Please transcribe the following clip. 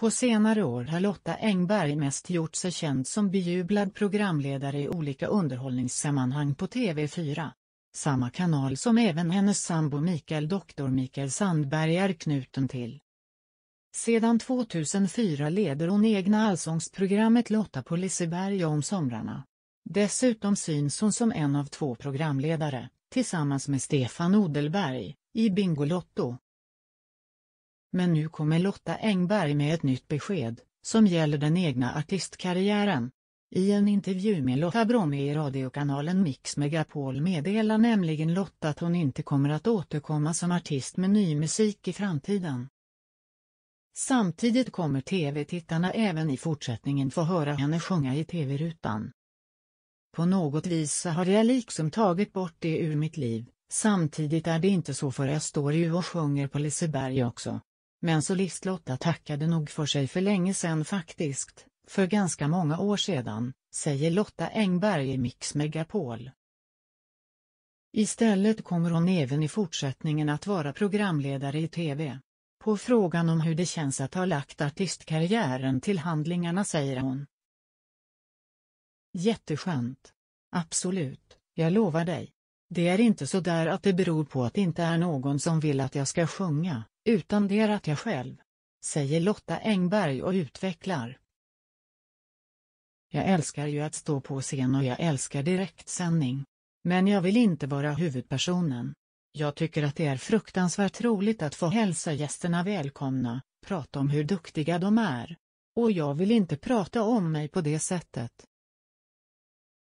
På senare år har Lotta Engberg mest gjort sig känd som bejublad programledare i olika underhållningssammanhang på TV4. Samma kanal som även hennes sambo Mikael Doktor Mikael Sandberg är knuten till. Sedan 2004 leder hon egna allsångsprogrammet Lotta på Liseberg om somrarna. Dessutom syns hon som en av två programledare, tillsammans med Stefan Odelberg, i Bingolotto. Men nu kommer Lotta Engberg med ett nytt besked, som gäller den egna artistkarriären. I en intervju med Lotta Bromé i radiokanalen Mix Megapol meddelar nämligen Lotta att hon inte kommer att återkomma som artist med ny musik i framtiden. Samtidigt kommer tv-tittarna även i fortsättningen få höra henne sjunga i tv-rutan. På något vis har jag liksom tagit bort det ur mitt liv, samtidigt är det inte så för jag står ju och sjunger på Liseberg också. Men så lotta tackade nog för sig för länge sedan faktiskt, för ganska många år sedan, säger Lotta Engberg i Mix Megapol. Istället kommer hon även i fortsättningen att vara programledare i tv. På frågan om hur det känns att ha lagt artistkarriären till handlingarna säger hon. Jätteskönt. Absolut, jag lovar dig. Det är inte så där att det beror på att det inte är någon som vill att jag ska sjunga, utan det är att jag själv. Säger Lotta Engberg och utvecklar. Jag älskar ju att stå på scen och jag älskar direktsändning. Men jag vill inte vara huvudpersonen. Jag tycker att det är fruktansvärt roligt att få hälsa gästerna välkomna, prata om hur duktiga de är. Och jag vill inte prata om mig på det sättet.